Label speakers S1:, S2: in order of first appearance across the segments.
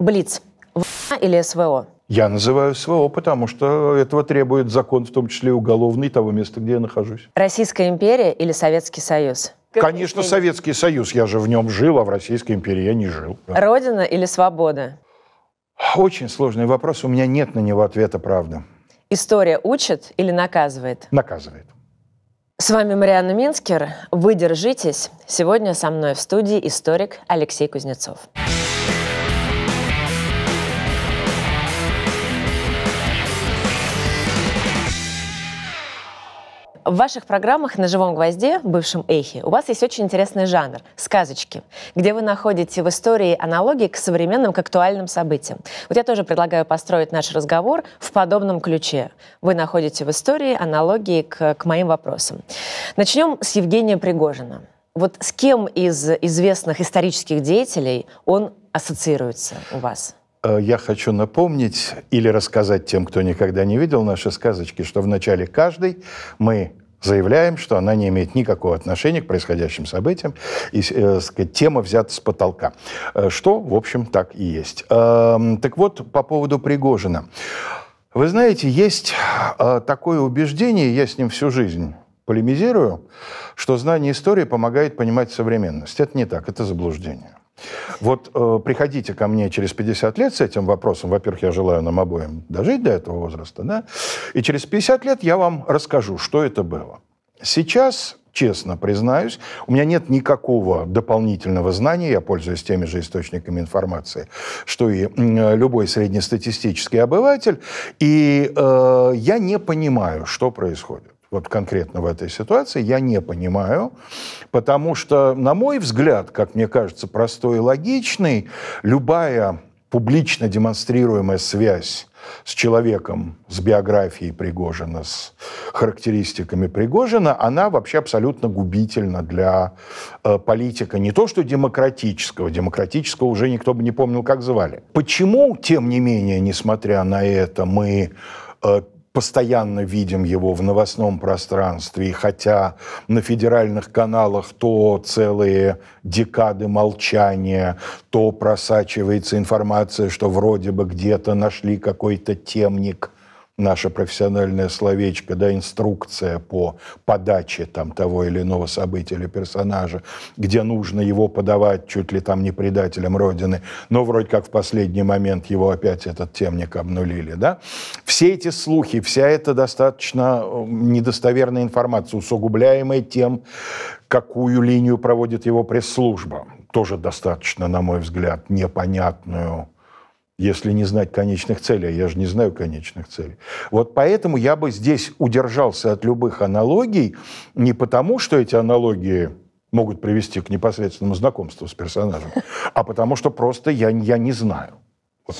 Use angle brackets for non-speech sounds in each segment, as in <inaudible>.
S1: Блиц. Война или СВО?
S2: Я называю СВО, потому что этого требует закон, в том числе и уголовный, того места, где я нахожусь.
S1: Российская империя или Советский Союз?
S2: Конечно, Советский Союз. Я же в нем жил, а в Российской империи я не жил.
S1: Родина или свобода?
S2: Очень сложный вопрос. У меня нет на него ответа, правда.
S1: История учит или наказывает? Наказывает. С вами Марианна Минскер. Вы держитесь. Сегодня со мной в студии историк Алексей Кузнецов. В ваших программах на «Живом гвозде», бывшем «Эхе», у вас есть очень интересный жанр — сказочки, где вы находите в истории аналогии к современным, к актуальным событиям. Вот я тоже предлагаю построить наш разговор в подобном ключе. Вы находите в истории аналогии к, к моим вопросам. Начнем с Евгения Пригожина. Вот с кем из известных исторических деятелей он ассоциируется
S2: у вас? Э, я хочу напомнить или рассказать тем, кто никогда не видел наши сказочки, что в начале каждой мы заявляем, что она не имеет никакого отношения к происходящим событиям, и э, сказать, тема взята с потолка, э, что, в общем, так и есть. Э, так вот, по поводу Пригожина. Вы знаете, есть э, такое убеждение, я с ним всю жизнь полемизирую, что знание истории помогает понимать современность. Это не так, это заблуждение. Вот э, приходите ко мне через 50 лет с этим вопросом. Во-первых, я желаю нам обоим дожить до этого возраста, да? И через 50 лет я вам расскажу, что это было. Сейчас честно признаюсь, у меня нет никакого дополнительного знания, я пользуюсь теми же источниками информации, что и любой среднестатистический обыватель, и э, я не понимаю, что происходит вот конкретно в этой ситуации, я не понимаю, потому что, на мой взгляд, как мне кажется, простой и логичный, любая публично демонстрируемая связь с человеком, с биографией Пригожина, с характеристиками Пригожина, она вообще абсолютно губительна для э, политика. Не то, что демократического, демократического уже никто бы не помнил, как звали. Почему, тем не менее, несмотря на это, мы э, постоянно видим его в новостном пространстве, хотя на федеральных каналах то целые декады молчания, то просачивается информация, что вроде бы где-то нашли какой-то темник – наше профессиональное словечко, да, инструкция по подаче там того или иного события или персонажа, где нужно его подавать чуть ли там не предателям Родины, но вроде как в последний момент его опять этот темник обнулили, да. Все эти слухи, вся эта достаточно эм, недостоверная информация, усугубляемая тем, какую линию проводит его пресс-служба. Тоже достаточно, на мой взгляд, непонятную если не знать конечных целей, а я же не знаю конечных целей. Вот поэтому я бы здесь удержался от любых аналогий, не потому, что эти аналогии могут привести к непосредственному знакомству с персонажем, а потому что просто я, я не знаю.
S1: Вот.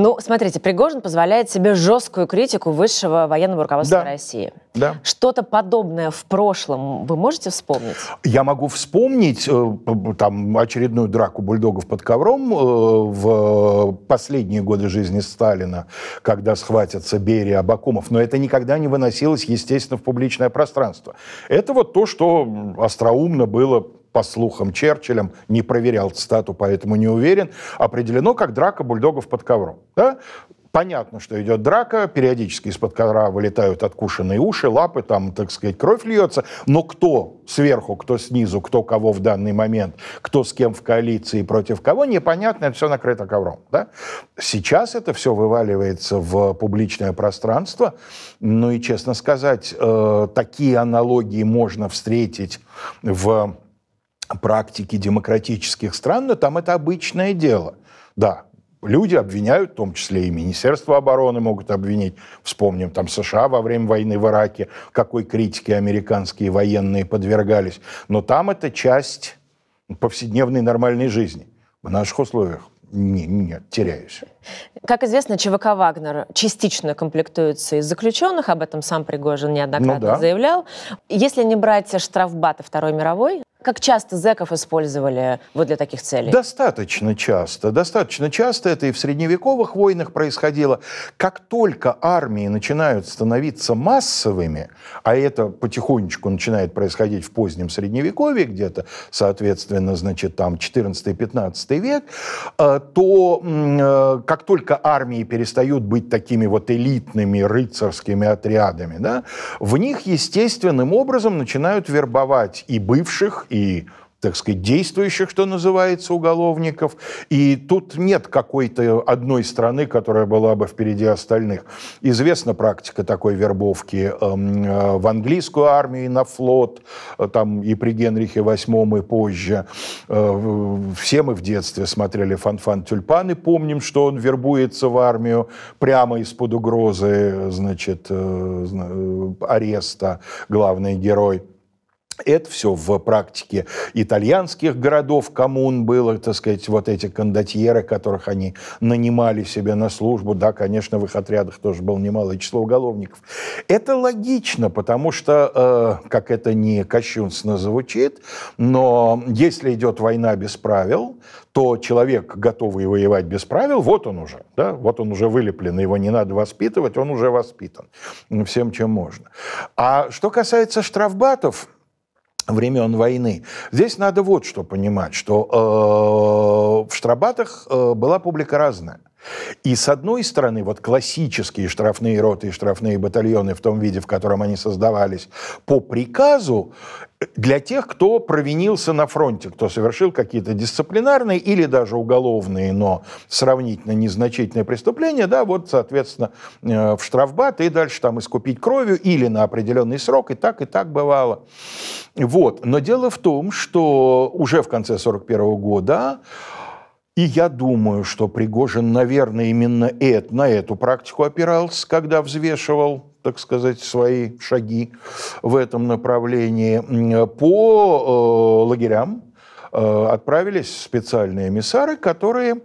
S1: Ну, смотрите, Пригожин позволяет себе жесткую критику высшего военного руководства да. России. Да. Что-то подобное в прошлом вы можете вспомнить?
S2: Я могу вспомнить э, там очередную драку бульдогов под ковром э, в последние годы жизни Сталина, когда схватятся Берия, Абакумов, но это никогда не выносилось, естественно, в публичное пространство. Это вот то, что остроумно было по слухам Черчиллем, не проверял стату, поэтому не уверен, определено как драка бульдогов под ковром. Да? Понятно, что идет драка, периодически из-под ковра вылетают откушенные уши, лапы, там, так сказать, кровь льется, но кто сверху, кто снизу, кто кого в данный момент, кто с кем в коалиции против кого, непонятно, это все накрыто ковром. Да? Сейчас это все вываливается в публичное пространство, ну и, честно сказать, э, такие аналогии можно встретить в практики демократических стран, но там это обычное дело. Да, люди обвиняют, в том числе и Министерство обороны могут обвинить. Вспомним там США во время войны в Ираке, какой критике американские военные подвергались. Но там это часть повседневной нормальной жизни в наших условиях. Не, нет, теряюсь.
S1: Как известно, ЧВК «Вагнер» частично комплектуется из заключенных, об этом сам Пригожин неоднократно ну, да. заявлял. Если не брать штрафбаты Второй мировой, как часто зеков использовали вот для таких целей?
S2: Достаточно часто. Достаточно часто это и в средневековых войнах происходило. Как только армии начинают становиться массовыми, а это потихонечку начинает происходить в позднем средневековье где-то, соответственно, значит, там 14-15 век, э, то э, как только армии перестают быть такими вот элитными рыцарскими отрядами, да, в них естественным образом начинают вербовать и бывших, и так сказать, действующих, что называется, уголовников. И тут нет какой-то одной страны, которая была бы впереди остальных. Известна практика такой вербовки эм, э, в английскую армию и на флот, э, там и при Генрихе VIII и позже. Э, все мы в детстве смотрели «Фанфан Тюльпан» и помним, что он вербуется в армию прямо из-под угрозы значит, ареста, главный герой. Это все в практике итальянских городов, коммун было, так сказать, вот эти кондотьеры, которых они нанимали себе на службу. Да, конечно, в их отрядах тоже было немалое число уголовников. Это логично, потому что, э, как это не кощунственно звучит, но если идет война без правил, то человек, готовый воевать без правил, вот он уже, да, вот он уже вылеплен, его не надо воспитывать, он уже воспитан всем, чем можно. А что касается штрафбатов, времен войны. Здесь надо вот что понимать, что э, в Штрабатах э, была публика разная. И с одной стороны, вот классические штрафные роты и штрафные батальоны в том виде, в котором они создавались, по приказу э, для тех, кто провинился на фронте, кто совершил какие-то дисциплинарные или даже уголовные, но сравнительно незначительные преступления, да, вот, соответственно, э, в штрафбат и дальше там искупить кровью или на определенный срок, и так, и так бывало. Вот. Но дело в том, что уже в конце 1941 года и я думаю, что Пригожин, наверное, именно это, на эту практику опирался, когда взвешивал так сказать, свои шаги в этом направлении. По э, лагерям э, отправились специальные эмиссары, которые э,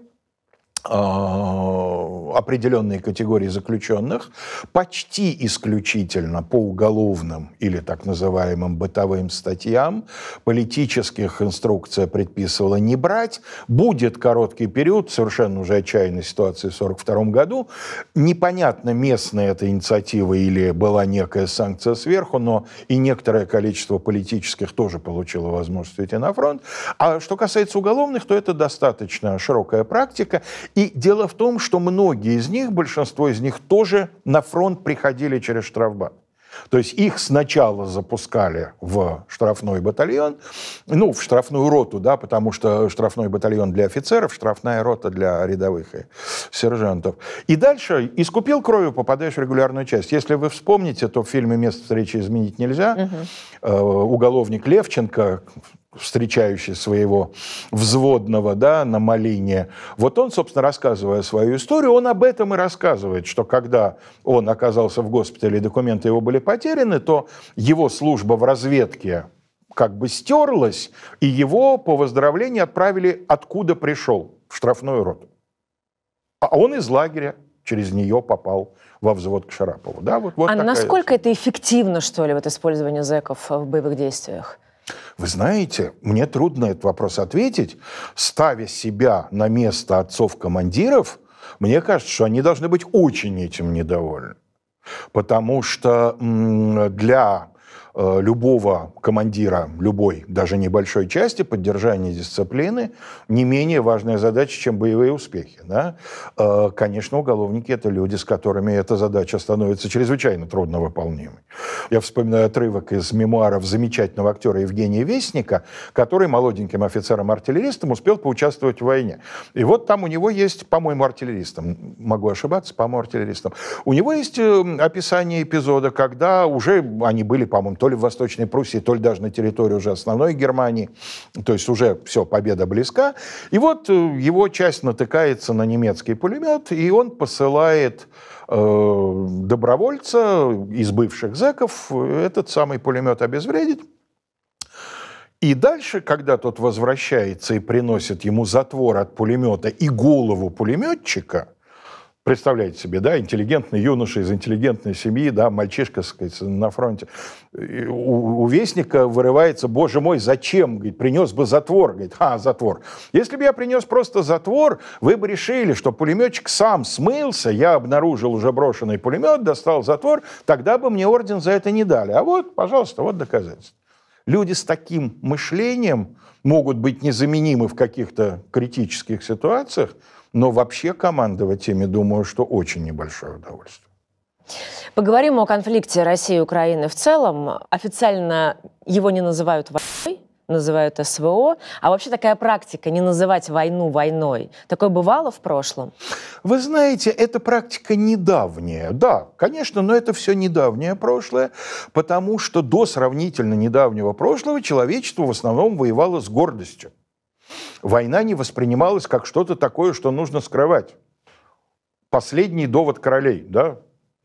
S2: определенные категории заключенных почти исключительно по уголовным или так называемым бытовым статьям политических инструкция предписывала не брать. Будет короткий период, совершенно уже отчаянной ситуации в 1942 году. Непонятно, местная эта инициатива или была некая санкция сверху, но и некоторое количество политических тоже получило возможность уйти на фронт. А что касается уголовных, то это достаточно широкая практика. И дело в том, что многие многие из них, большинство из них тоже на фронт приходили через штрафбат. То есть их сначала запускали в штрафной батальон, ну, в штрафную роту, да, потому что штрафной батальон для офицеров, штрафная рота для рядовых и сержантов. И дальше искупил кровью, попадаешь в регулярную часть. Если вы вспомните, то в фильме «Место встречи изменить нельзя» угу. уголовник Левченко, встречающий своего взводного да, на Малине. Вот он, собственно, рассказывая свою историю, он об этом и рассказывает, что когда он оказался в госпитале, документы его были потеряны, то его служба в разведке как бы стерлась, и его по выздоровлению отправили откуда пришел, в штрафную роту. А он из лагеря через нее попал во взвод к Шарапову. Да, вот, вот а насколько
S1: история. это эффективно, что ли, вот использование зэков в боевых действиях?
S2: Вы знаете, мне трудно этот вопрос ответить. Ставя себя на место отцов-командиров, мне кажется, что они должны быть очень этим недовольны. Потому что для Э, любого командира любой, даже небольшой части, поддержание дисциплины не менее важная задача, чем боевые успехи. Да? Э, конечно, уголовники — это люди, с которыми эта задача становится чрезвычайно трудно выполнимой. Я вспоминаю отрывок из мемуаров замечательного актера Евгения Вестника, который молоденьким офицером-артиллеристом успел поучаствовать в войне. И вот там у него есть, по-моему, артиллеристом, могу ошибаться, по-моему, артиллеристом, у него есть э, описание эпизода, когда уже они были, по-моему, то ли в Восточной Пруссии, то ли даже на территории уже основной Германии. То есть уже все, победа близка. И вот э, его часть натыкается на немецкий пулемет, и он посылает э, добровольца из бывших зэков этот самый пулемет обезвредить. И дальше, когда тот возвращается и приносит ему затвор от пулемета и голову пулеметчика, Представляете себе, да, интеллигентный юноша из интеллигентной семьи, да, мальчишка, сказать, на фронте. У, у вестника вырывается, боже мой, зачем, говорит, принес бы затвор, говорит, а, затвор. Если бы я принес просто затвор, вы бы решили, что пулеметчик сам смылся, я обнаружил уже брошенный пулемет, достал затвор, тогда бы мне орден за это не дали. А вот, пожалуйста, вот доказательство. Люди с таким мышлением могут быть незаменимы в каких-то критических ситуациях, но вообще командовать ими, думаю, что очень небольшое удовольствие.
S1: Поговорим о конфликте России и Украины в целом. Официально его не называют войной, называют СВО. А вообще такая практика не называть войну войной, такое бывало в прошлом?
S2: Вы знаете, эта практика недавняя. Да, конечно, но это все недавнее прошлое, потому что до сравнительно недавнего прошлого человечество в основном воевало с гордостью. Война не воспринималась как что-то такое, что нужно скрывать. Последний довод королей, да,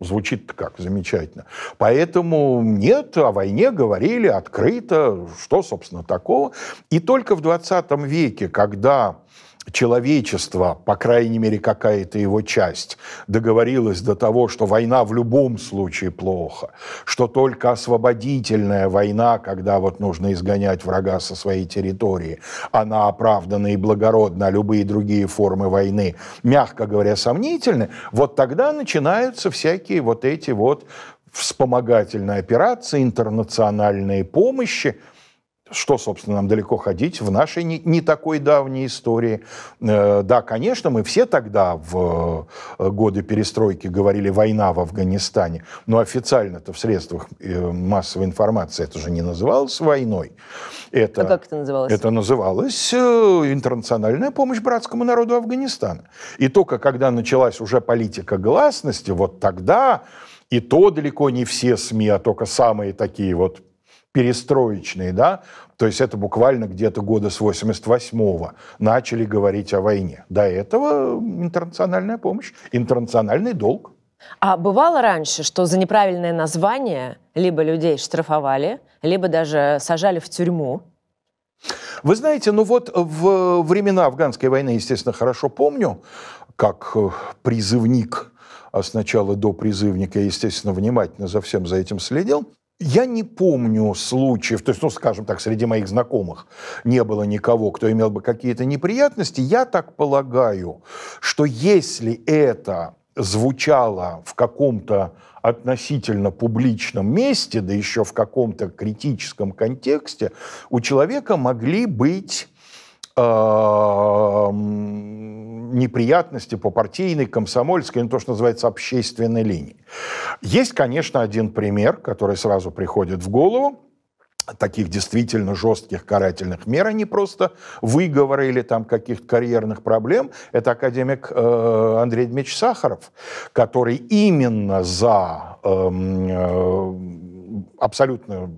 S2: Звучит как замечательно. Поэтому нет, о войне говорили открыто, что, собственно, такого. И только в 20 веке, когда человечество, по крайней мере какая-то его часть, договорилась до того, что война в любом случае плохо, что только освободительная война, когда вот нужно изгонять врага со своей территории, она оправдана и благородна, а любые другие формы войны, мягко говоря, сомнительны, вот тогда начинаются всякие вот эти вот вспомогательные операции, интернациональные помощи – что, собственно, нам далеко ходить в нашей не, не такой давней истории. Э, да, конечно, мы все тогда в э, годы перестройки говорили «война в Афганистане», но официально-то в средствах э, массовой информации это же не называлось войной. Это, а как
S1: это называлось? Это
S2: называлось «Интернациональная помощь братскому народу Афганистана». И только когда началась уже политика гласности, вот тогда и то далеко не все СМИ, а только самые такие вот перестроечные, да, то есть это буквально где-то года с 88-го начали говорить о войне. До этого интернациональная помощь, интернациональный долг.
S1: А бывало раньше, что за неправильное название либо людей штрафовали, либо даже сажали в тюрьму?
S2: Вы знаете, ну вот в времена афганской войны, естественно, хорошо помню, как э, призывник а сначала до призывника, естественно, внимательно за всем за этим следил. Я не помню случаев, то есть, ну, скажем так, среди моих знакомых не было никого, кто имел бы какие-то неприятности. Я так полагаю, что если это звучало в каком-то относительно публичном месте, да еще в каком-то критическом контексте, у человека могли быть Эм, неприятности по партийной, комсомольской, ну, то, что называется общественной линии. Есть, конечно, один пример, который сразу приходит в голову таких действительно жестких карательных мер, а не просто выговоры или там каких-то карьерных проблем, это академик э, Андрей Дмитриевич Сахаров, который именно за эм, э, абсолютно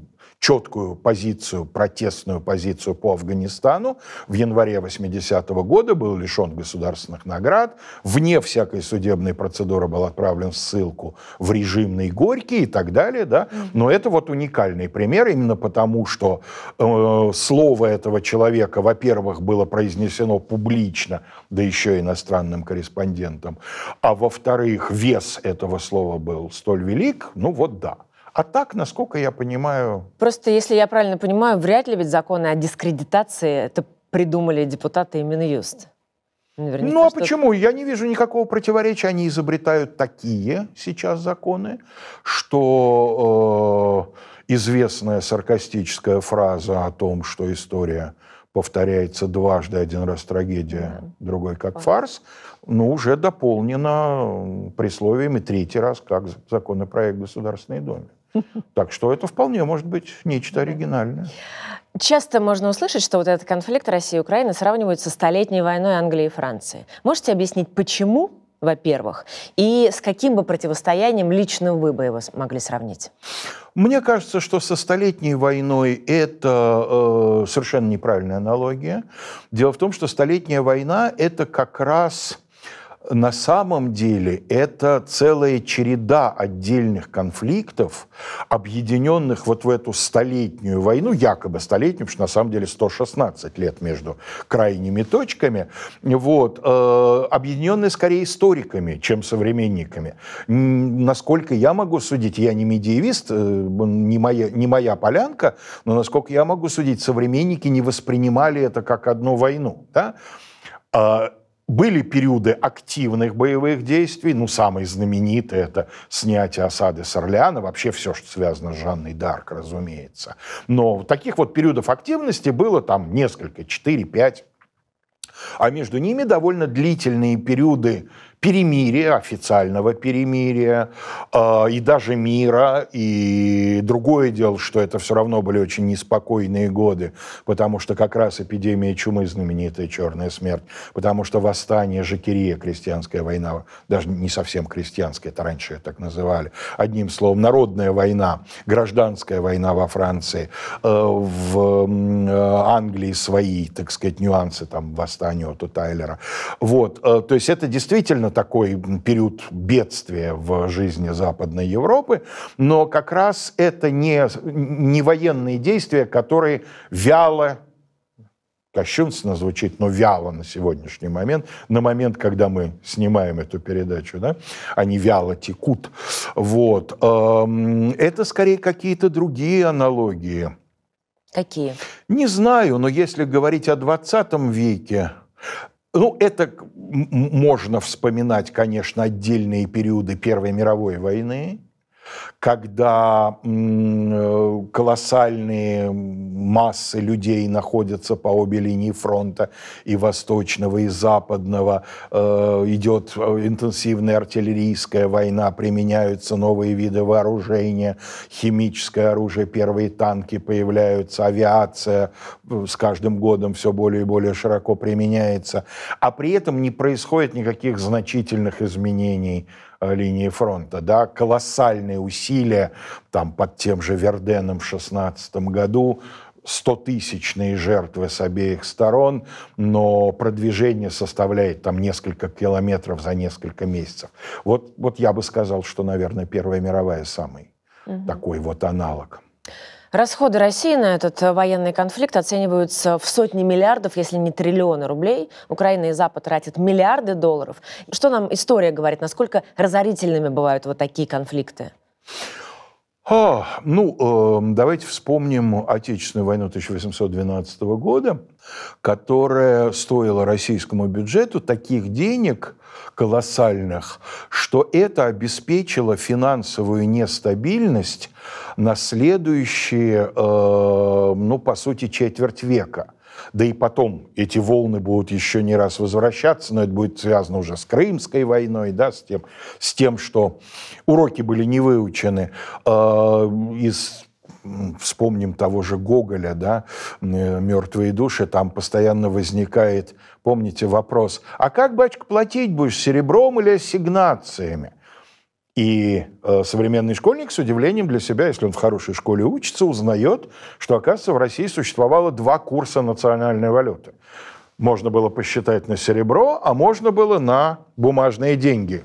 S2: четкую позицию, протестную позицию по Афганистану. В январе 80 -го года был лишен государственных наград, вне всякой судебной процедуры был отправлен в ссылку в режимный Горький и так далее. Да? Но это вот уникальный пример, именно потому что э, слово этого человека, во-первых, было произнесено публично, да еще и иностранным корреспондентом, а во-вторых, вес этого слова был столь велик, ну вот да. А так, насколько я понимаю...
S1: Просто, если я правильно понимаю, вряд ли ведь законы о дискредитации это придумали депутаты именно Юст.
S2: Наверняка ну, ну а почему? Я не вижу никакого противоречия. Они изобретают такие сейчас законы, что э, известная саркастическая фраза о том, что история повторяется дважды, один раз трагедия, да. другой как фарс, но ну, уже дополнена присловиями третий раз как законопроект в Государственной Думе. Так что это вполне может быть нечто оригинальное.
S1: Часто можно услышать, что вот этот конфликт России и Украины сравнивают со столетней войной Англии и Франции. Можете объяснить, почему, во-первых, и с каким бы противостоянием лично вы бы его могли сравнить?
S2: Мне кажется, что со столетней войной это э, совершенно неправильная аналогия. Дело в том, что столетняя война это как раз на самом деле это целая череда отдельных конфликтов, объединенных вот в эту столетнюю войну, якобы столетнюю, потому что на самом деле 116 лет между крайними точками, вот, э, объединенные скорее историками, чем современниками. Насколько я могу судить, я не медиевист, э, не, моя, не моя полянка, но насколько я могу судить, современники не воспринимали это как одну войну. Да? А, были периоды активных боевых действий, ну, самые знаменитые – это снятие осады с Орлеана, вообще все, что связано с Жанной Д'Арк, разумеется. Но таких вот периодов активности было там несколько, 4-5. А между ними довольно длительные периоды перемирия, официального перемирия э, и даже мира. И другое дело, что это все равно были очень неспокойные годы, потому что как раз эпидемия чумы, знаменитая черная смерть, потому что восстание Жакирия, крестьянская война, даже не совсем крестьянская, это раньше так называли, одним словом, народная война, гражданская война во Франции, э, в э, Англии свои, так сказать, нюансы там восстания от Тайлера. Вот, э, то есть это действительно такой период бедствия в жизни Западной Европы, но как раз это не, не военные действия, которые вяло кощунственно звучит, но вяло на сегодняшний момент, на момент, когда мы снимаем эту передачу, да, они вяло текут. Вот. Эм, это скорее какие-то другие аналогии. Какие? Не знаю, но если говорить о 20 веке, ну, это можно вспоминать, конечно, отдельные периоды Первой мировой войны, когда э, колоссальные массы людей находятся по обе линии фронта, и восточного, и западного, э, идет э, интенсивная артиллерийская война, применяются новые виды вооружения, химическое оружие, первые танки появляются, авиация с каждым годом все более и более широко применяется, а при этом не происходит никаких значительных изменений Э, линии фронта. Да? Колоссальные усилия там, под тем же Верденом в 16 году, тысячные жертвы с обеих сторон, но продвижение составляет там несколько километров за несколько месяцев. Вот, вот я бы сказал, что, наверное, Первая мировая самый угу. такой вот аналог.
S1: Расходы России на этот э, военный конфликт оцениваются в сотни миллиардов, если не триллионы рублей. Украина и Запад тратят миллиарды долларов. Что нам история говорит? Насколько разорительными бывают вот такие конфликты?
S2: А, ну, э, давайте вспомним Отечественную войну 1812 года которая стоила российскому бюджету таких денег колоссальных, что это обеспечило финансовую нестабильность на следующие, э, ну, по сути, четверть века. Да и потом эти волны будут еще не раз возвращаться, но это будет связано уже с Крымской войной, да, с тем, с тем что уроки были не выучены э, из вспомним того же Гоголя, да, «Мертвые э, души», там постоянно возникает, помните, вопрос, а как, батюшка, платить будешь, серебром или ассигнациями? И э, современный школьник с удивлением для себя, если он в хорошей школе учится, узнает, что, оказывается, в России существовало два курса национальной валюты. Можно было посчитать на серебро, а можно было на бумажные деньги,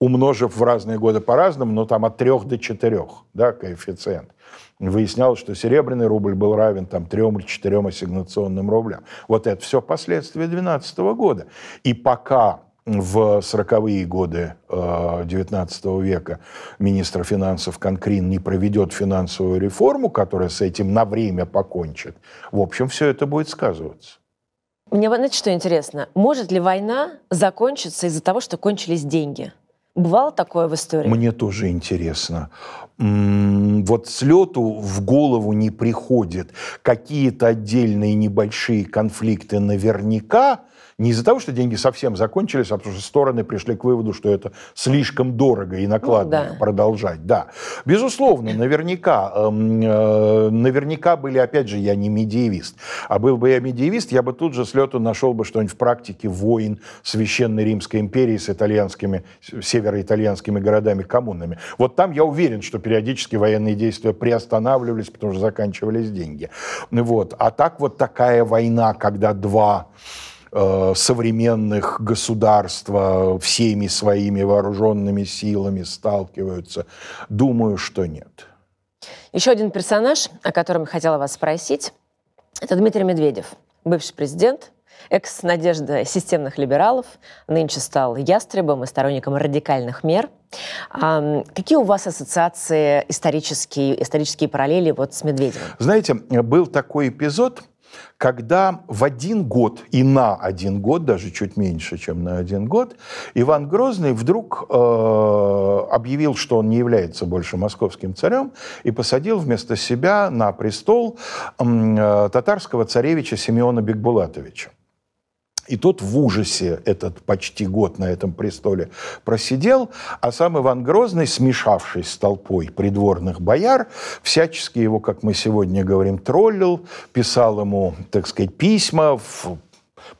S2: умножив в разные годы по-разному, но там от трех до четырех да, коэффициент выяснялось, что серебряный рубль был равен там трем или четырем ассигнационным рублям. Вот это все последствия 2012 года. И пока в 40-е годы 19 э, века министр финансов Конкрин не проведет финансовую реформу, которая с этим на время покончит, в общем, все это будет сказываться.
S1: Мне, знаете, что интересно? Может ли война закончиться из-за того, что кончились деньги?
S2: Бывало такое в истории? Мне тоже интересно. Вот слету в голову не приходит. Какие-то отдельные небольшие конфликты наверняка, не из-за того, что деньги совсем закончились, а потому что стороны пришли к выводу, что это слишком дорого и накладно ну, да. продолжать. Да. Безусловно, наверняка, эм, э, наверняка были, опять же, я не медиевист, а был бы я медиевист, я бы тут же с лету нашел бы что-нибудь в практике войн Священной Римской империи с итальянскими, североитальянскими городами, коммунами. Вот там я уверен, что периодически военные действия приостанавливались, потому что заканчивались деньги. Вот. А так вот такая война, когда два Э, современных государства всеми своими вооруженными силами сталкиваются? Думаю, что нет.
S1: Еще один персонаж, о котором я хотела вас спросить, это Дмитрий Медведев, бывший президент, экс-надежда системных либералов, нынче стал ястребом и сторонником радикальных мер. А, какие у вас ассоциации исторические,
S2: исторические параллели вот с Медведевым? Знаете, был такой эпизод, когда в один год и на один год, даже чуть меньше, чем на один год, Иван Грозный вдруг э, объявил, что он не является больше московским царем, и посадил вместо себя на престол э, татарского царевича Симеона Бекбулатовича. И тот в ужасе этот почти год на этом престоле просидел, а сам Иван Грозный, смешавшись с толпой придворных бояр, всячески его, как мы сегодня говорим, троллил, писал ему, так сказать, письма, в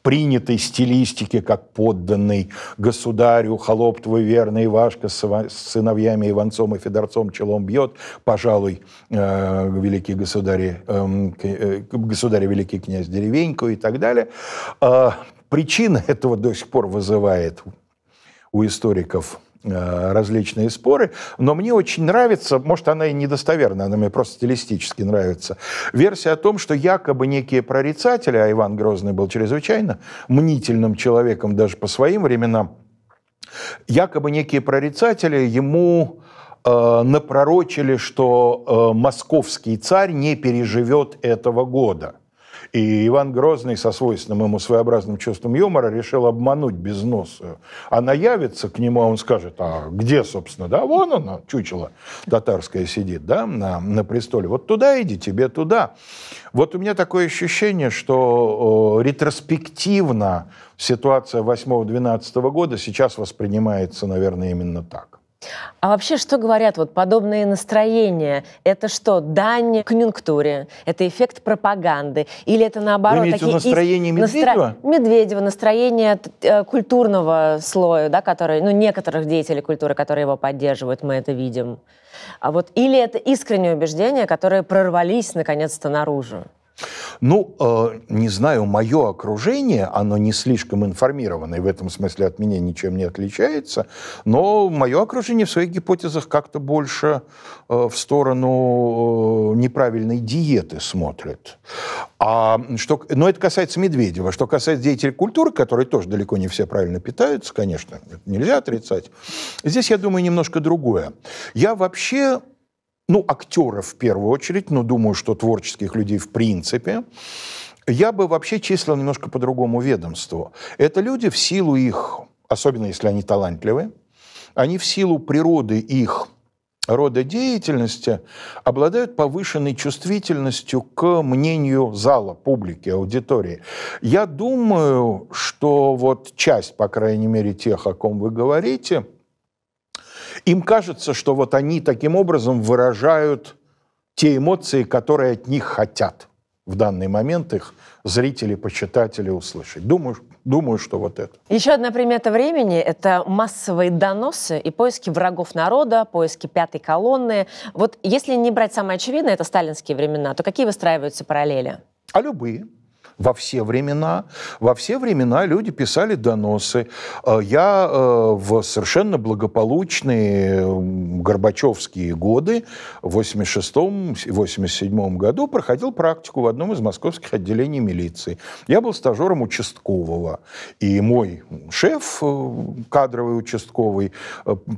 S2: принятой стилистике, как подданный государю, холоп твой верный, Вашка с сыновьями Иванцом и Федорцом челом бьет, пожалуй, э, великий государь, эм, э, государь великий князь Деревенько и так далее. Э, Причина <laughs> этого до сих пор вызывает у историков э, различные споры, но мне очень нравится, может, она и недостоверна, она мне просто стилистически нравится, версия о том, что якобы некие прорицатели, а Иван Грозный был чрезвычайно мнительным человеком даже по своим временам, якобы некие прорицатели ему э, напророчили, что э, московский царь не переживет этого года. И Иван Грозный со свойственным ему своеобразным чувством юмора решил обмануть безносую. Она явится к нему, а он скажет, а где, собственно, да, вон она, чучело татарское сидит, да, на, на престоле. Вот туда иди, тебе туда. Вот у меня такое ощущение, что э, ретроспективно ситуация 8-12 года сейчас воспринимается, наверное, именно так.
S1: А вообще, что говорят вот подобные настроения? Это что, дань конъюнктуре? Это эффект пропаганды? Или это наоборот? Вы такие настроение из... Медведева? Настро... Медведева, настроение э, культурного слоя, да, который, ну, некоторых деятелей культуры, которые его поддерживают, мы это видим. А вот, или это искренние убеждения, которые прорвались наконец-то наружу?
S2: Ну, э, не знаю, мое окружение, оно не слишком информированное в этом смысле от меня ничем не отличается, но мое окружение в своих гипотезах как-то больше э, в сторону э, неправильной диеты смотрит. А что, но это касается Медведева. Что касается деятелей культуры, которые тоже далеко не все правильно питаются, конечно, нельзя отрицать. Здесь, я думаю, немножко другое. Я вообще ну, актеров в первую очередь, но думаю, что творческих людей в принципе, я бы вообще числил немножко по другому ведомству. Это люди в силу их, особенно если они талантливы, они в силу природы их рода деятельности обладают повышенной чувствительностью к мнению зала, публики, аудитории. Я думаю, что вот часть, по крайней мере, тех, о ком вы говорите – им кажется, что вот они таким образом выражают те эмоции, которые от них хотят в данный момент их зрители, почитатели услышать. Думаю, думаю, что вот это.
S1: Еще одна примета времени – это массовые доносы и поиски врагов народа, поиски пятой колонны. Вот если не брать самое очевидное, это сталинские времена, то какие выстраиваются параллели?
S2: А любые во все времена. Во все времена люди писали доносы. Э, я э, в совершенно благополучные горбачевские годы, в 86-87 году, проходил практику в одном из московских отделений милиции. Я был стажером участкового. И мой шеф, э, кадровый участковый,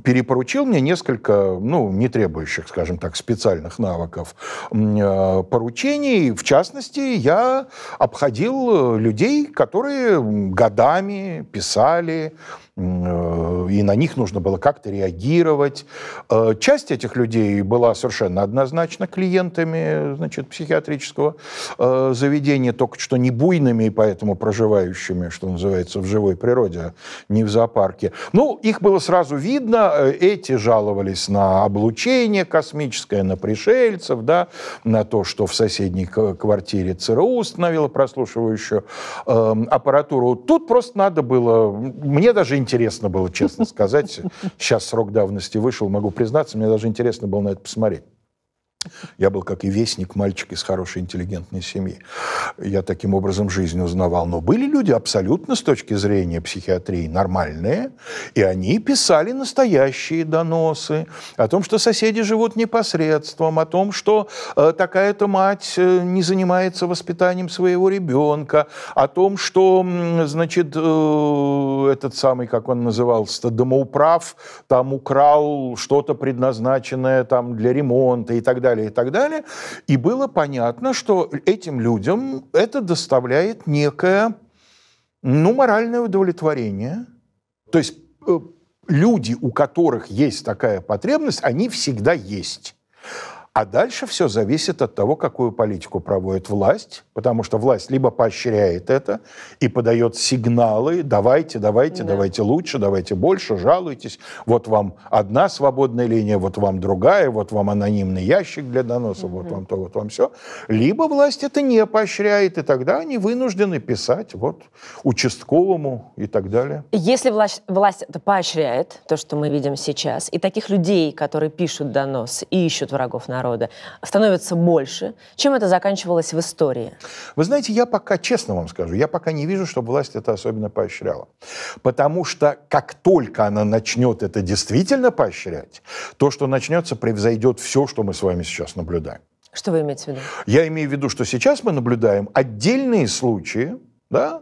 S2: перепоручил мне несколько, ну, не требующих, скажем так, специальных навыков поручений. В частности, я обходил находил э, людей, которые годами писали, Э, и на них нужно было как-то реагировать. Э, часть этих людей была совершенно однозначно клиентами значит, психиатрического э, заведения, только что не буйными и поэтому проживающими, что называется, в живой природе, а не в зоопарке. Ну, их было сразу видно, эти жаловались на облучение космическое, на пришельцев, да, на то, что в соседней квартире ЦРУ установила прослушивающую эм, аппаратуру. Тут просто надо было, мне даже интересно было, честно сказать. Сейчас срок давности вышел, могу признаться, мне даже интересно было на это посмотреть. Я был, как и вестник, мальчик из хорошей интеллигентной семьи. Я таким образом жизнь узнавал. Но были люди абсолютно с точки зрения психиатрии нормальные, и они писали настоящие доносы о том, что соседи живут непосредством, о том, что э, такая-то мать э, не занимается воспитанием своего ребенка, о том, что, значит, э, этот самый, как он назывался, домоуправ там украл что-то предназначенное там для ремонта и так далее далее, и так далее. И было понятно, что этим людям это доставляет некое, ну, моральное удовлетворение. То есть э, люди, у которых есть такая потребность, они всегда есть. А дальше все зависит от того, какую политику проводит власть, потому что власть либо поощряет это и подает сигналы, давайте, давайте, да. давайте лучше, давайте больше, жалуйтесь, вот вам одна свободная линия, вот вам другая, вот вам анонимный ящик для доноса, угу. вот вам то, вот вам все. Либо власть это не поощряет, и тогда они вынуждены писать вот участковому и так далее.
S1: Если власть, власть это поощряет, то, что мы видим сейчас, и таких людей, которые пишут донос и ищут врагов на народа становится больше. Чем это заканчивалось в истории?
S2: Вы знаете, я пока, честно вам скажу, я пока не вижу, что власть это особенно поощряла. Потому что как только она начнет это действительно поощрять, то, что начнется, превзойдет все, что мы с вами сейчас наблюдаем.
S1: Что вы имеете в виду?
S2: Я имею в виду, что сейчас мы наблюдаем отдельные случаи, да,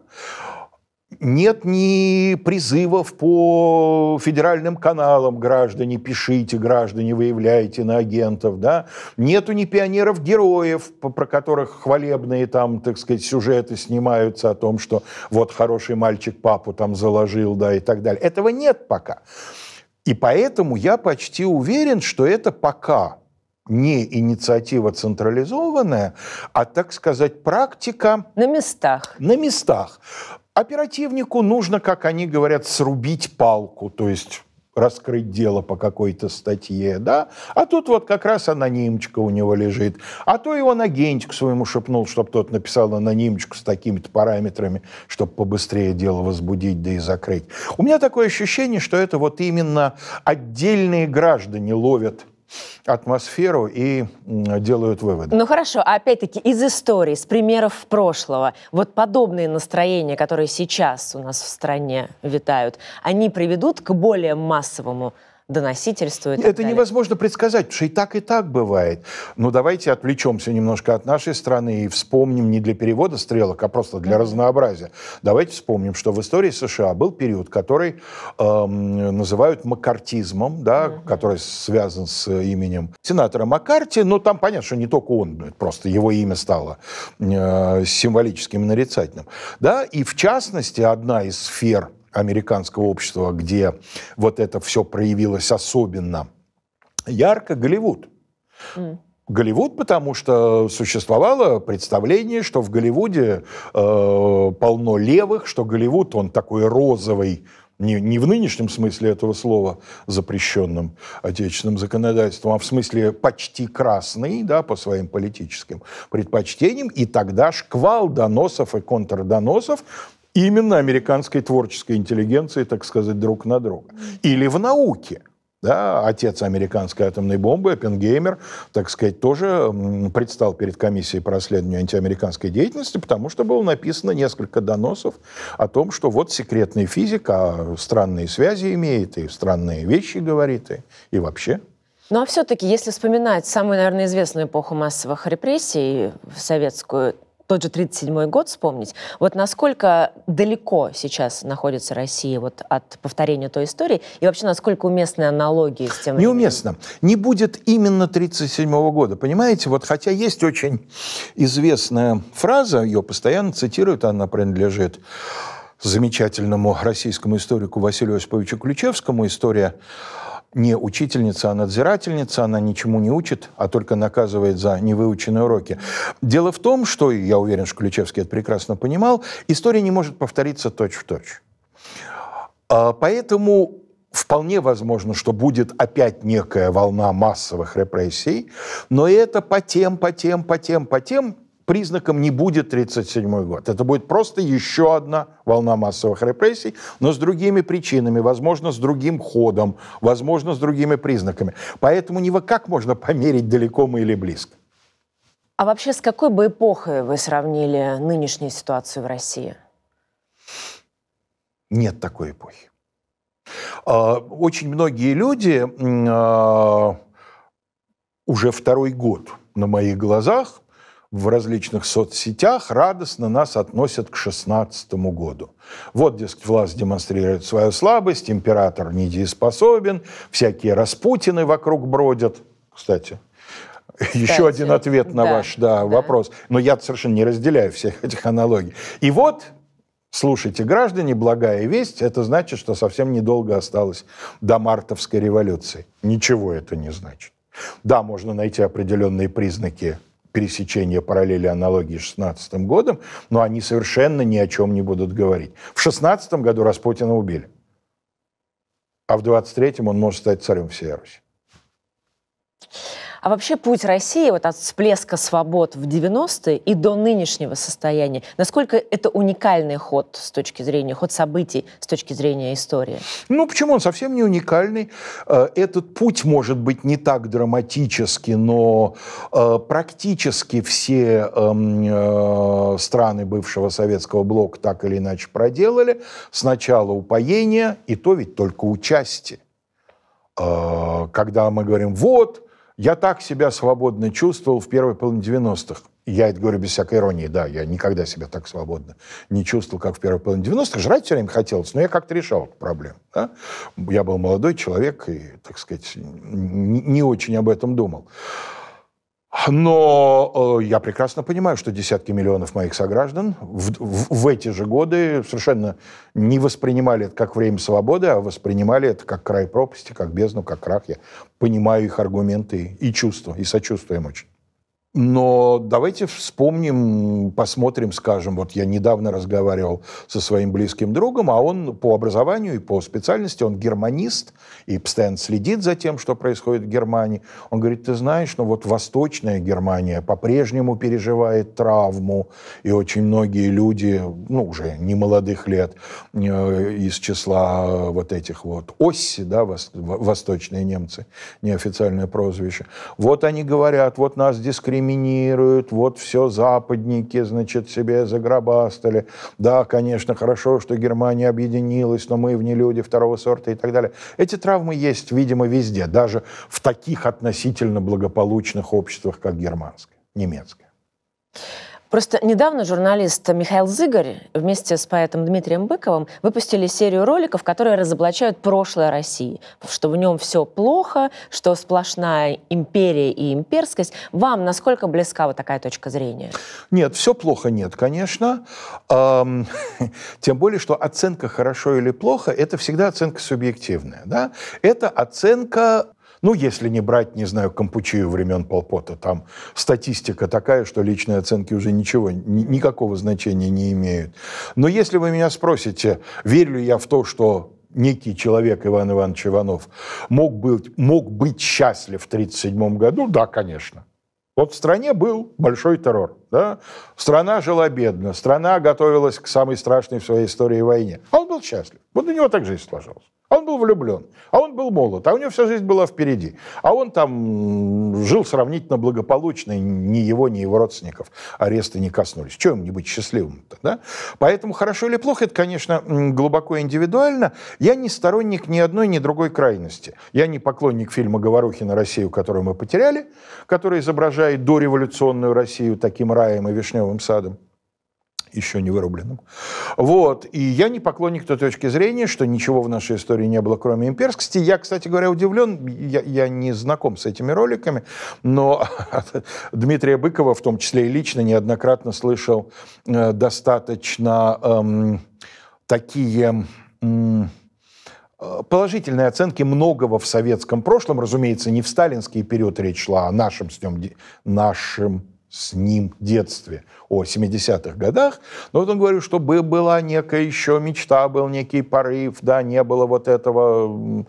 S2: нет ни призывов по федеральным каналам граждане, пишите, граждане, выявляйте на агентов, да. Нету ни пионеров-героев, про которых хвалебные там, так сказать, сюжеты снимаются о том, что вот хороший мальчик папу там заложил, да, и так далее. Этого нет пока. И поэтому я почти уверен, что это пока не инициатива централизованная, а, так сказать, практика... На местах. На местах. Оперативнику нужно, как они говорят, срубить палку, то есть раскрыть дело по какой-то статье, да? А тут вот как раз анонимочка у него лежит. А то его агентик своему шепнул, чтобы тот написал анонимочку с такими-то параметрами, чтобы побыстрее дело возбудить, да и закрыть. У меня такое ощущение, что это вот именно отдельные граждане ловят атмосферу и делают выводы.
S1: Ну хорошо, а опять-таки из истории, с примеров прошлого, вот подобные настроения, которые сейчас у нас в стране витают, они приведут к более массовому доносительствует. Это далее.
S2: невозможно предсказать, потому что и так, и так бывает. Но давайте отвлечемся немножко от нашей страны и вспомним не для перевода стрелок, а просто для mm-hmm. разнообразия. Давайте вспомним, что в истории США был период, который эм, называют Макартизмом, да, mm-hmm. который связан с э, именем сенатора Маккарти, но там понятно, что не только он, э, просто его имя стало э, символическим и нарицательным. Да? И в частности, одна из сфер американского общества, где вот это все проявилось особенно ярко, Голливуд. Mm. Голливуд, потому что существовало представление, что в Голливуде э, полно левых, что Голливуд, он такой розовый, не, не в нынешнем смысле этого слова, запрещенным отечественным законодательством, а в смысле почти красный, да, по своим политическим предпочтениям, и тогда шквал доносов и контрдоносов именно американской творческой интеллигенции, так сказать, друг на друга. Или в науке. Да, отец американской атомной бомбы, Оппенгеймер, так сказать, тоже предстал перед комиссией по расследованию антиамериканской деятельности, потому что было написано несколько доносов о том, что вот секретный физик, а странные связи имеет, и странные вещи говорит, и, и вообще.
S1: Ну а все-таки, если вспоминать самую, наверное, известную эпоху массовых репрессий э, советскую, тот же 37-й год вспомнить, вот насколько далеко сейчас находится Россия вот от повторения той истории, и вообще насколько уместны аналогии с тем...
S2: Неуместно. Не будет именно 37-го года, понимаете? Вот хотя есть очень известная фраза, ее постоянно цитируют, она принадлежит замечательному российскому историку Василию Осиповичу Ключевскому «История не учительница, а надзирательница, она ничему не учит, а только наказывает за невыученные уроки. Дело в том, что, я уверен, что Ключевский это прекрасно понимал, история не может повториться точь в -точь. А, поэтому Вполне возможно, что будет опять некая волна массовых репрессий, но это по тем, по тем, по тем, по тем признаком не будет 1937 год. Это будет просто еще одна волна массовых репрессий, но с другими причинами, возможно, с другим ходом, возможно, с другими признаками. Поэтому не как можно померить, далеко мы или близко.
S1: А вообще, с какой бы эпохой вы сравнили нынешнюю ситуацию в России?
S2: Нет такой эпохи. А, очень многие люди а, уже второй год на моих глазах в различных соцсетях радостно нас относят к 16 году. Вот, дескать, власть демонстрирует свою слабость, император недееспособен, всякие распутины вокруг бродят, кстати. <laughs> Кстати, Еще один ответ на да, ваш да, да. вопрос. Но я совершенно не разделяю всех <laughs> этих аналогий. И вот Слушайте, граждане, благая весть, это значит, что совсем недолго осталось до мартовской революции. Ничего это не значит. Да, можно найти определенные признаки пересечения параллели аналогии с 16 годом, но они совершенно ни о чем не будут говорить. В 16 году Распутина убили, а в 23-м он может стать царем всей Руси.
S1: А вообще путь России вот от всплеска свобод в 90-е и до нынешнего состояния, насколько это уникальный ход с точки зрения, ход событий с точки зрения истории?
S2: Ну, почему он совсем не уникальный? Э, этот путь может быть не так драматически, но э, практически все эм, э, страны бывшего советского блока так или иначе проделали. Сначала упоение, и то ведь только участие, Когда мы говорим, вот, я так себя свободно чувствовал в первой половине 90-х. Я это говорю без всякой иронии, да, я никогда себя так свободно не чувствовал, как в первой половине 90-х. Жрать все время хотелось, но я как-то решал проблем. Да? Я был молодой человек и, так сказать, не очень об этом думал. Но э, я прекрасно понимаю, что десятки миллионов моих сограждан в, в, в эти же годы совершенно не воспринимали это как время свободы, а воспринимали это как край пропасти, как бездну, как крах. Я понимаю их аргументы и чувства, и сочувствую им очень. Но давайте вспомним, посмотрим, скажем, вот я недавно разговаривал со своим близким другом, а он по образованию и по специальности, он германист и постоянно следит за тем, что происходит в Германии. Он говорит, ты знаешь, ну вот Восточная Германия по-прежнему переживает травму, и очень многие люди, ну уже не молодых лет, э, из числа вот этих вот оси, да, восточные немцы, неофициальное прозвище, вот они говорят, вот нас дискриминируют, доминируют, вот все западники, значит, себе загробастали. Да, конечно, хорошо, что Германия объединилась, но мы в не люди второго сорта и так далее. Эти травмы есть, видимо, везде, даже в таких относительно благополучных обществах, как германское, немецкое.
S1: Просто недавно журналист Михаил Зыгорь вместе с поэтом Дмитрием Быковым выпустили серию роликов, которые разоблачают прошлое России, что в нем все плохо, что сплошная империя и имперскость. Вам насколько близка вот такая точка зрения?
S2: Нет, все плохо нет, конечно. Эм, <laughs> тем более, что оценка хорошо или плохо – это всегда оценка субъективная. Да? Это оценка ну, если не брать, не знаю, Кампучию времен Полпота, там статистика такая, что личные оценки уже ничего, ни, никакого значения не имеют. Но если вы меня спросите, верю ли я в то, что некий человек Иван Иванович Иванов мог быть, мог быть счастлив в 1937 году, да, конечно. Вот в стране был большой террор. Да? Страна жила бедно, страна готовилась к самой страшной в своей истории войне. А он был счастлив. Вот у него так жизнь сложилась. А он был влюблен, а он был молод, а у него вся жизнь была впереди. А он там жил сравнительно благополучно, ни его, ни его родственников аресты не коснулись. Чего ему не быть счастливым-то, да? Поэтому хорошо или плохо, это, конечно, глубоко индивидуально. Я не сторонник ни одной, ни другой крайности. Я не поклонник фильма «Говорухина. Россию», которую мы потеряли, который изображает дореволюционную Россию таким раем и вишневым садом еще не вырубленным. Вот. И я не поклонник той точки зрения, что ничего в нашей истории не было, кроме имперскости. Я, кстати говоря, удивлен, я, я не знаком с этими роликами, но <laughs> Дмитрия Быкова, в том числе и лично, неоднократно слышал э, достаточно эм, такие... Э, положительные оценки многого в советском прошлом, разумеется, не в сталинский период речь шла, а нашим, с ним, нашим с ним детстве, о 70-х годах. Но вот он говорил, что была некая еще мечта, был некий порыв, да, не было вот этого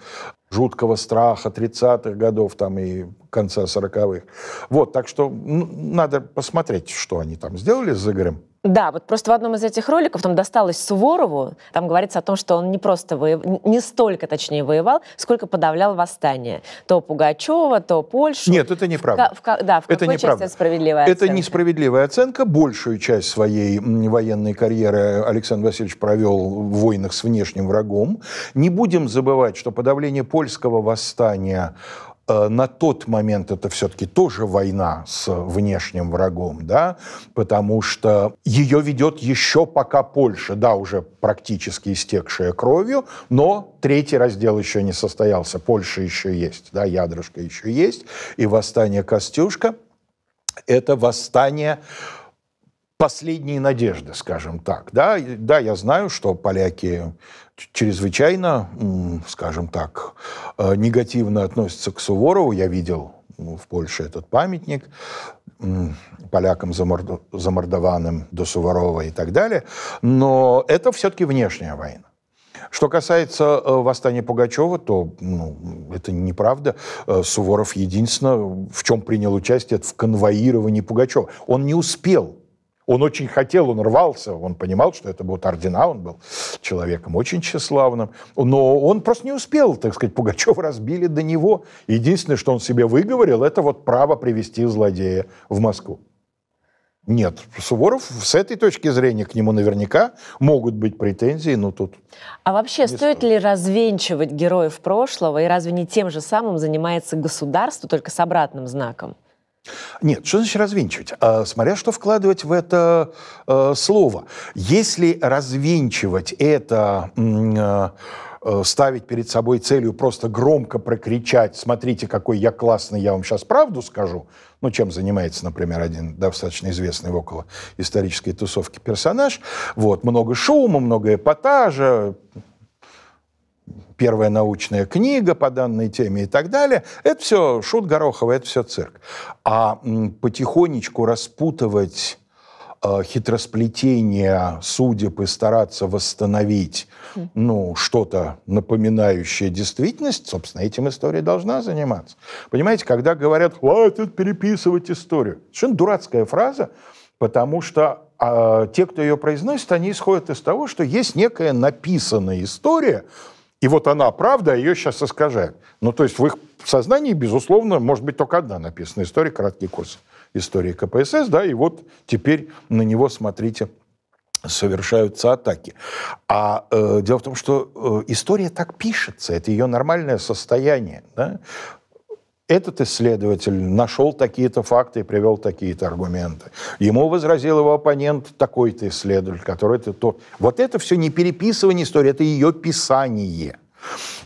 S2: жуткого страха 30-х годов там и конца 40-х. Вот, так что ну, надо посмотреть, что они там сделали с Игорем.
S1: Да, вот просто в одном из этих роликов там досталось Суворову, там говорится о том, что он не просто воев... не столько, точнее, воевал, сколько подавлял восстание. То Пугачева, то Польшу.
S2: Нет, это неправда. В,
S1: в, да, в это неправда. это справедливая это оценка? Это
S2: несправедливая оценка. Большую часть своей военной карьеры Александр Васильевич провел в войнах с внешним врагом. Не будем забывать, что подавление польского восстания Э, на тот момент это все-таки тоже война с внешним врагом, да, потому что ее ведет еще пока Польша, да, уже практически истекшая кровью, но третий раздел еще не состоялся, Польша еще есть, да, ядрышко еще есть, и восстание Костюшка – это восстание последние надежды, скажем так. Да, да, я знаю, что поляки чрезвычайно, скажем так, э, негативно относятся к Суворову. Я видел в Польше этот памятник полякам замордованным до Суворова и так далее. Но это все-таки внешняя война. Что касается э, восстания Пугачева, то ну, это неправда. Э, Суворов единственное, в чем принял участие, это в конвоировании Пугачева. Он не успел он очень хотел, он рвался, он понимал, что это будут ордена, он был человеком очень тщеславным, но он просто не успел, так сказать, Пугачев разбили до него. Единственное, что он себе выговорил, это вот право привести злодея в Москву. Нет, Суворов с этой точки зрения к нему наверняка могут быть претензии, но тут...
S1: А вообще, стоит, стоит ли развенчивать героев прошлого, и разве не тем же самым занимается государство, только с обратным знаком?
S2: Нет, что значит развенчивать? А, смотря что вкладывать в это э, слово. Если развенчивать это э, э, ставить перед собой целью просто громко прокричать, смотрите, какой я классный, я вам сейчас правду скажу, ну, чем занимается, например, один достаточно известный в около исторической тусовки персонаж, вот, много шума, много эпатажа, первая научная книга по данной теме и так далее. Это все шут Горохова, это все цирк. А потихонечку распутывать э, хитросплетения судеб и стараться восстановить хм. ну, что-то напоминающее действительность, собственно, этим история должна заниматься. Понимаете, когда говорят «хватит переписывать историю», совершенно дурацкая фраза, потому что а, те, кто ее произносит, они исходят из того, что есть некая написанная история, и вот она правда, а ее сейчас искажают. Ну, то есть в их сознании, безусловно, может быть только одна написана история, краткий курс истории КПСС, да, и вот теперь на него, смотрите, совершаются атаки. А э, дело в том, что э, история так пишется, это ее нормальное состояние. Да? этот исследователь нашел такие-то факты и привел такие-то аргументы. Ему возразил его оппонент такой-то исследователь, который это тот. Вот это все не переписывание истории, это ее писание.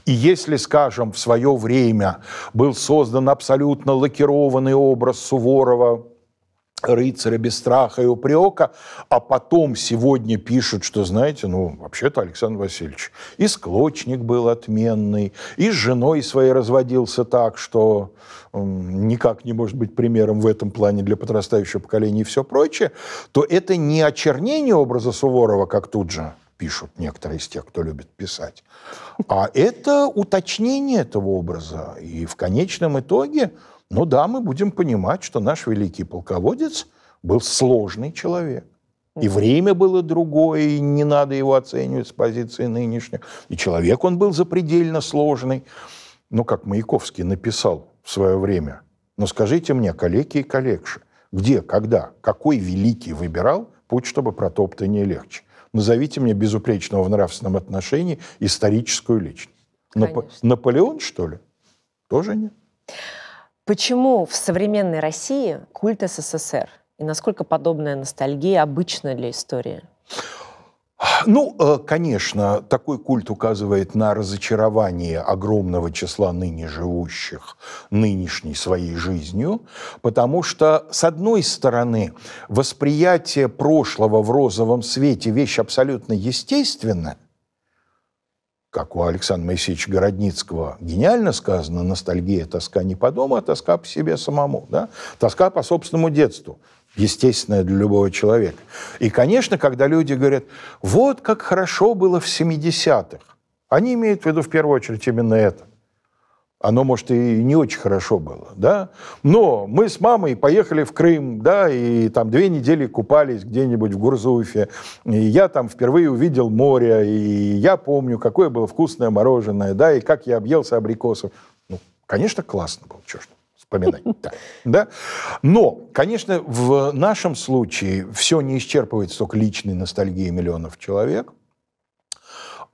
S2: И если, скажем, в свое время был создан абсолютно лакированный образ Суворова, рыцаря без страха и упрека, а потом сегодня пишут, что, знаете, ну, вообще-то Александр Васильевич и склочник был отменный, и с женой своей разводился так, что никак не может быть примером в этом плане для подрастающего поколения и все прочее, то это не очернение образа Суворова, как тут же пишут некоторые из тех, кто любит писать, а это уточнение этого образа. И в конечном итоге – но ну да, мы будем понимать, что наш великий полководец был сложный человек. И время было другое, и не надо его оценивать с позиции нынешних. И человек он был запредельно сложный. Но ну, как Маяковский написал в свое время. Но скажите мне, коллеги и коллегши, где, когда, какой великий выбирал путь, чтобы протоптание легче? Назовите мне безупречного в нравственном отношении историческую личность. Нап- Наполеон, что ли? Тоже нет.
S1: Почему в современной России культ СССР? И насколько подобная ностальгия обычна для истории?
S2: Ну, э, конечно, такой культ указывает на разочарование огромного числа ныне живущих нынешней своей жизнью, потому что, с одной стороны, восприятие прошлого в розовом свете – вещь абсолютно естественная, как у Александра Моисеевича Городницкого гениально сказано, ностальгия, тоска не по дому, а тоска по себе самому, да? тоска по собственному детству, естественная для любого человека. И, конечно, когда люди говорят, вот как хорошо было в 70-х, они имеют в виду в первую очередь именно это – оно, может, и не очень хорошо было, да. Но мы с мамой поехали в Крым, да, и там две недели купались где-нибудь в Гурзуфе. И я там впервые увидел море, и я помню, какое было вкусное мороженое, да, и как я объелся абрикосов. Ну, конечно, классно было, чё ж вспоминать. Да. <laughs> да? Но, конечно, в нашем случае все не исчерпывается только личной ностальгией миллионов человек –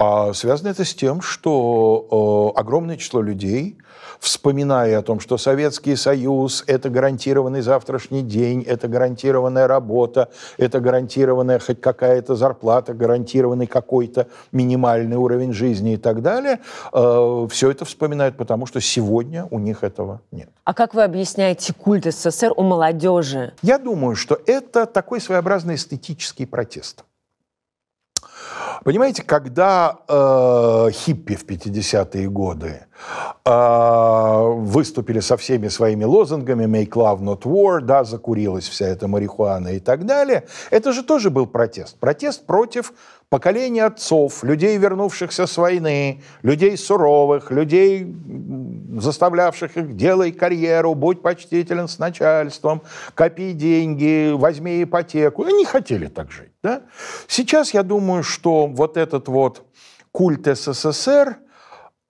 S2: а связано это с тем, что э, огромное число людей, вспоминая о том, что Советский Союз – это гарантированный завтрашний день, это гарантированная работа, это гарантированная хоть какая-то зарплата, гарантированный какой-то минимальный уровень жизни и так далее, э, все это вспоминают, потому что сегодня у них этого нет. А как вы объясняете культ СССР у молодежи? Я думаю, что это такой своеобразный эстетический протест. Понимаете, когда э, хиппи в 50-е годы а, выступили со всеми своими лозунгами «Make love, not war», да, закурилась вся эта марихуана и так далее. Это же тоже был протест. Протест против поколения отцов, людей, вернувшихся с войны, людей суровых, людей, заставлявших их «делай карьеру, будь почтителен с начальством, копи деньги, возьми ипотеку». Они хотели так жить. Да? Сейчас я думаю, что вот этот вот культ СССР –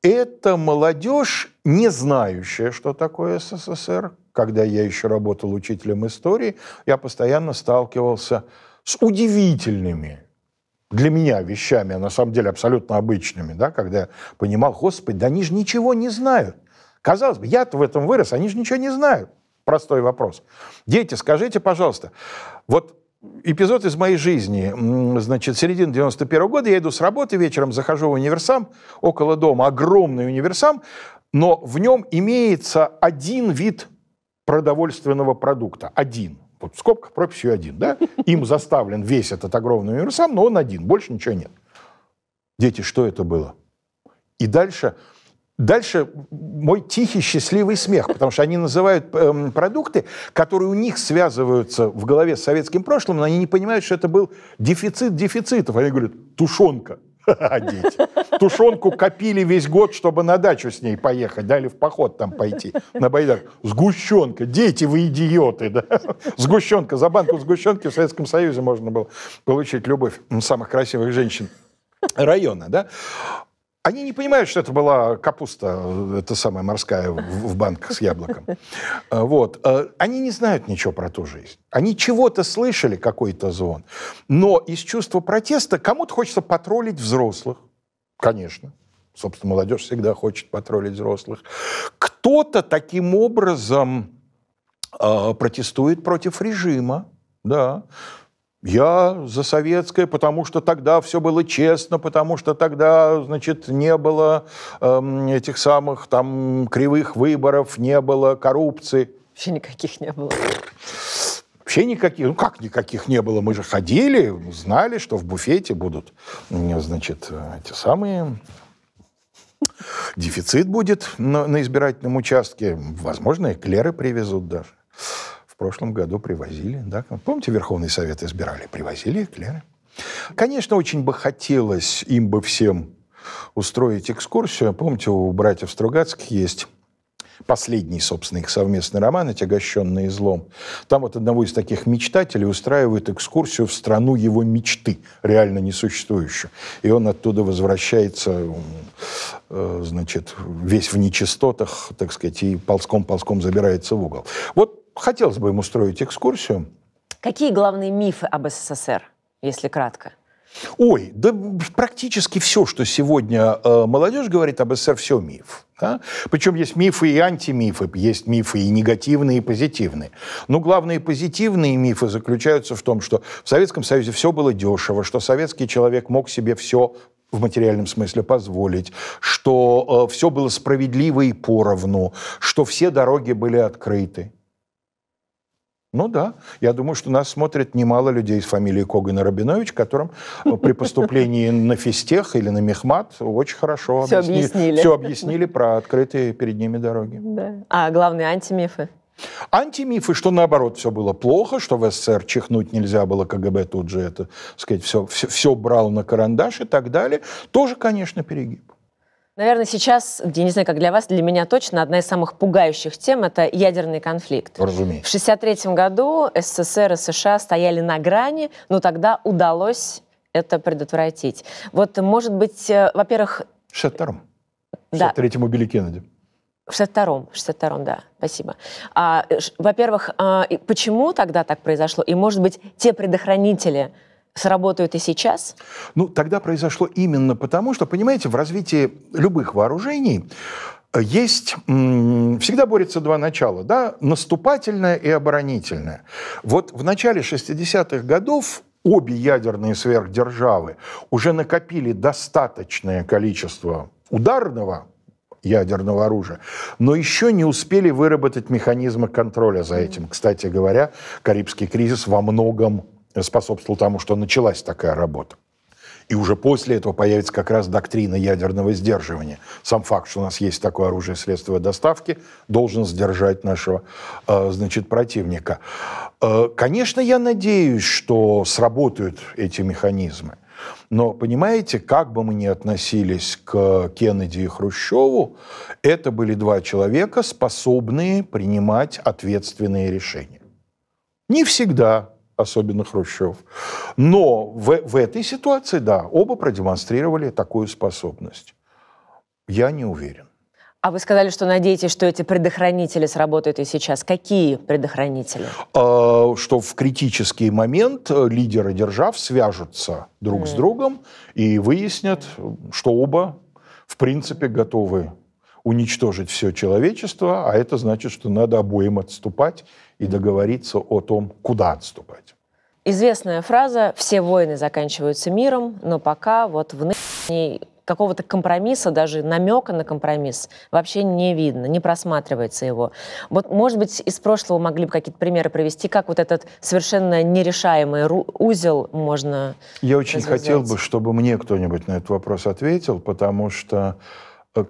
S2: это молодежь, не знающая, что такое СССР. Когда я еще работал учителем истории, я постоянно сталкивался с удивительными для меня вещами, а на самом деле абсолютно обычными, да, когда я понимал, господи, да они же ничего не знают. Казалось бы, я-то в этом вырос, они же ничего не знают. Простой вопрос. Дети, скажите, пожалуйста, вот эпизод из моей жизни. Значит, середина 91 -го года, я иду с работы, вечером захожу в универсам, около дома огромный универсам, но в нем имеется один вид продовольственного продукта. Один. Вот в скобках прописью один, да? Им заставлен весь этот огромный универсам, но он один, больше ничего нет. Дети, что это было? И дальше Дальше мой тихий, счастливый смех, потому что они называют э, продукты, которые у них связываются в голове с советским прошлым, но они не понимают, что это был дефицит дефицитов. Они говорят, тушенка <laughs> дети, Тушенку копили весь год, чтобы на дачу с ней поехать, да, или в поход там пойти, на Байдак. Сгущенка, дети вы идиоты, да. Сгущенка, за банку сгущенки в Советском Союзе можно было получить любовь самых красивых женщин района, да. Они не понимают, что это была капуста, это самая морская в, в банках с яблоком. Э, вот. Э, они не знают ничего про ту жизнь. Они чего-то слышали, какой-то звон. Но из чувства протеста кому-то хочется потроллить взрослых, конечно. Собственно, молодежь всегда хочет потроллить взрослых. Кто-то таким образом э, протестует против режима, да. Я за советское, потому что тогда все было честно, потому что тогда, значит, не было эм, этих самых там кривых выборов, не было коррупции. Вообще никаких не было. Вообще никаких, ну как никаких не было, мы же ходили, знали, что в буфете будут, значит, эти самые дефицит будет на, на избирательном участке, возможно, и клеры привезут даже прошлом году привозили. Да? Помните, Верховный Совет избирали? Привозили эклеры. Конечно, очень бы хотелось им бы всем устроить экскурсию. Помните, у братьев Стругацких есть последний, собственно, их совместный роман «Отягощенный злом». Там вот одного из таких мечтателей устраивают экскурсию в страну его мечты, реально несуществующую. И он оттуда возвращается, э, значит, весь в нечистотах, так сказать, и ползком-ползком забирается в угол. Вот хотелось бы ему устроить экскурсию.
S1: Какие главные мифы об СССР, если кратко?
S2: Ой, да практически все, что сегодня э, молодежь говорит об СССР, все миф. Да? Причем есть мифы и антимифы, есть мифы и негативные, и позитивные. Но главные позитивные мифы заключаются в том, что в Советском Союзе все было дешево, что советский человек мог себе все в материальном смысле позволить, что э, все было справедливо и поровну, что все дороги были открыты. Ну да, я думаю, что нас смотрят немало людей с фамилией Коган и Рабинович, которым э, при поступлении на физтех или на мехмат очень хорошо все объяснили, объяснили. Все объяснили про открытые перед ними дороги.
S1: Да. А главные антимифы?
S2: Антимифы, что наоборот все было плохо, что в СССР чихнуть нельзя было, КГБ тут же это, сказать, все, все, все брал на карандаш и так далее, тоже, конечно, перегиб.
S1: Наверное, сейчас, я не знаю, как для вас, для меня точно, одна из самых пугающих тем – это ядерный конфликт. Разумеется. В 1963 году СССР и США стояли на грани, но тогда удалось это предотвратить. Вот, может быть, э, во-первых...
S2: В 62-м. Да. В 63-м убили Кеннеди.
S1: В 62-м, 62-м, да, спасибо. А, во-первых, а, почему тогда так произошло? И, может быть, те предохранители, сработают и сейчас?
S2: Ну, тогда произошло именно потому, что, понимаете, в развитии любых вооружений э, есть, всегда борются два начала, да, наступательное и оборонительное. Вот в начале 60-х годов обе ядерные сверхдержавы уже накопили достаточное количество ударного ядерного оружия, но еще не успели выработать механизмы контроля за этим. Кстати говоря, Карибский кризис во многом способствовал тому, что началась такая работа. И уже после этого появится как раз доктрина ядерного сдерживания. Сам факт, что у нас есть такое оружие средства доставки, должен сдержать нашего э, значит, противника. Э, конечно, я надеюсь, что сработают эти механизмы. Но понимаете, как бы мы ни относились к Кеннеди и Хрущеву, это были два человека, способные принимать ответственные решения. Не всегда, особенно Хрущев. Но в, в этой ситуации, да, оба продемонстрировали такую способность. Я не уверен.
S1: А вы сказали, что надеетесь, что эти предохранители сработают и сейчас. Какие предохранители?
S2: А, что в критический момент э, лидеры держав свяжутся друг mm. с другом и выяснят, что оба, в принципе, готовы уничтожить все человечество, а это значит, что надо обоим отступать и договориться о том, куда отступать.
S1: Известная фраза «все войны заканчиваются миром», но пока вот в нынешней какого-то компромисса, даже намека на компромисс вообще не видно, не просматривается его. Вот, может быть, из прошлого могли бы какие-то примеры привести, как вот этот совершенно нерешаемый узел можно Я очень развязать? хотел бы,
S2: чтобы мне кто-нибудь на этот вопрос ответил, потому что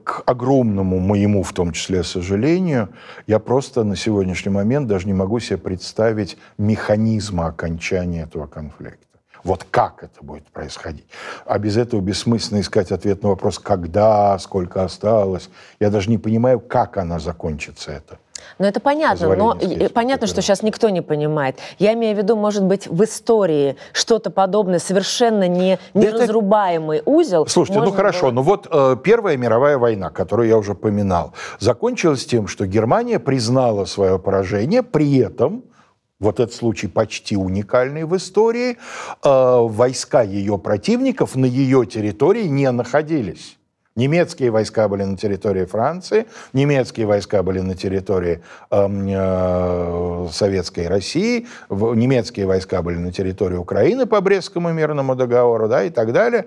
S2: к огромному моему, в том числе, сожалению, я просто на сегодняшний момент даже не могу себе представить механизма окончания этого конфликта. Вот как это будет происходить? А без этого бессмысленно искать ответ на вопрос, когда, сколько осталось. Я даже не понимаю, как она закончится, эта
S1: но это понятно, но понятно, что сейчас никто не понимает. Я имею в виду, может быть, в истории что-то подобное, совершенно не, неразрубаемый это... узел. Слушайте, ну хорошо,
S2: было... ну вот э, Первая мировая война, которую я уже поминал, закончилась тем, что Германия признала свое поражение, при этом вот этот случай почти уникальный в истории, э, войска ее противников на ее территории не находились. Немецкие войска были на территории Франции, немецкие войска были на территории э, э, Советской России, в, немецкие войска были на территории Украины по Брестскому мирному договору, да, и так далее.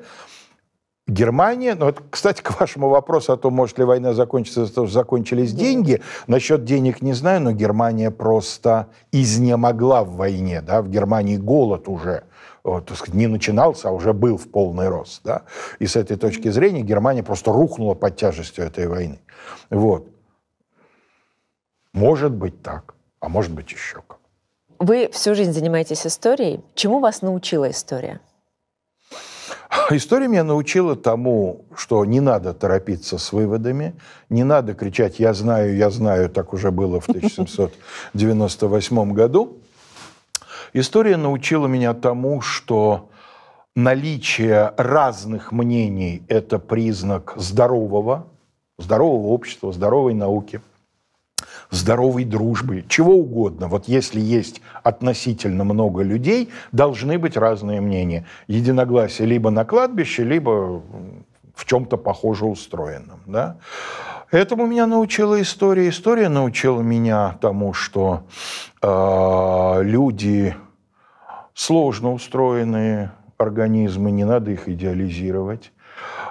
S2: Германия, ну, это, кстати, к вашему вопросу о том, может ли война закончиться, что закончились деньги. Насчет денег не знаю, но Германия просто изнемогла в войне, да, в Германии голод уже вот, так сказать, не начинался, а уже был в полный рост. Да? И с этой точки зрения Германия просто рухнула под тяжестью этой войны. Вот. Может быть так, а может быть еще как.
S1: Вы всю жизнь занимаетесь историей. Чему вас научила история?
S2: История меня научила тому, что не надо торопиться с выводами, не надо кричать «я знаю, я знаю», так уже было в 1798 <laughs> году. История научила меня тому, что наличие разных мнений – это признак здорового, здорового общества, здоровой науки, здоровой дружбы, чего угодно. Вот если есть относительно много людей, должны быть разные мнения. Единогласие либо на кладбище, либо в чем-то похоже устроенном. Да? Этому меня научила история. История научила меня тому, что э, люди сложно устроенные организмы, не надо их идеализировать.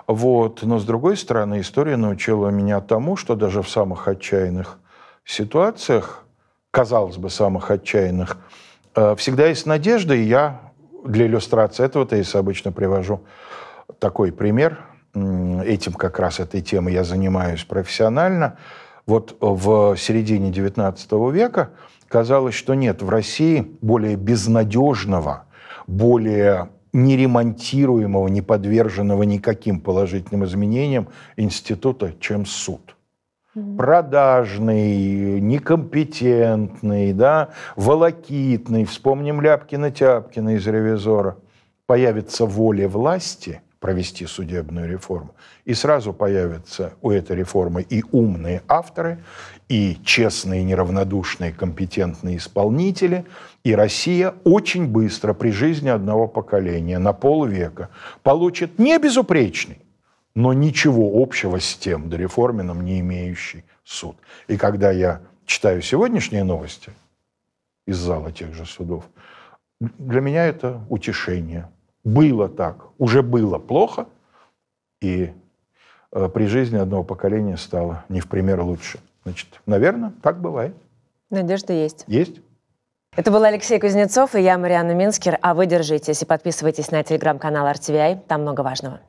S2: Вот. Но, с другой стороны, история научила меня тому, что даже в самых отчаянных ситуациях, казалось бы, самых отчаянных, э, всегда есть надежда, и я для иллюстрации этого-то я обычно привожу такой пример. Этим как раз этой темой я занимаюсь профессионально – вот э, в середине XIX века казалось, что нет, в России более безнадежного, более неремонтируемого, не подверженного никаким положительным изменениям института, чем суд. Mm -hmm. Продажный, некомпетентный, да, волокитный. Вспомним Ляпкина-Тяпкина из «Ревизора». Появится воля власти, провести судебную реформу. И сразу появятся у этой реформы и умные авторы, и честные, неравнодушные, компетентные исполнители, и Россия очень быстро при жизни одного поколения на полвека получит не безупречный, но ничего общего с тем дореформенным не имеющий суд. И когда я читаю сегодняшние новости из зала тех же судов, для меня это утешение, было так, уже было плохо, и э, при жизни одного поколения стало не в пример лучше. Значит, наверное, так бывает.
S1: Надежда есть. Есть. Это был Алексей Кузнецов и я, Марианна Минскер. А вы держитесь и подписывайтесь на телеграм-канал RTVI. Там много важного.